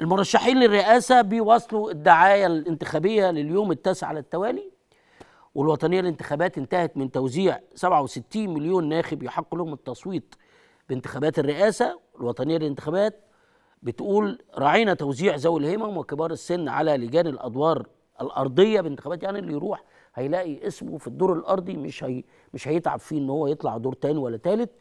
المرشحين للرئاسه بيواصلوا الدعايه الانتخابيه لليوم التاسع على التوالي والوطنيه للانتخابات انتهت من توزيع 67 مليون ناخب يحق لهم التصويت بانتخابات الرئاسه الوطنيه للانتخابات بتقول راعينا توزيع ذوي الهمم وكبار السن على لجان الادوار الارضيه بانتخابات يعني اللي يروح هيلاقي اسمه في الدور الارضي مش هي مش هيتعب فيه ان هو يطلع دور تاني ولا تالت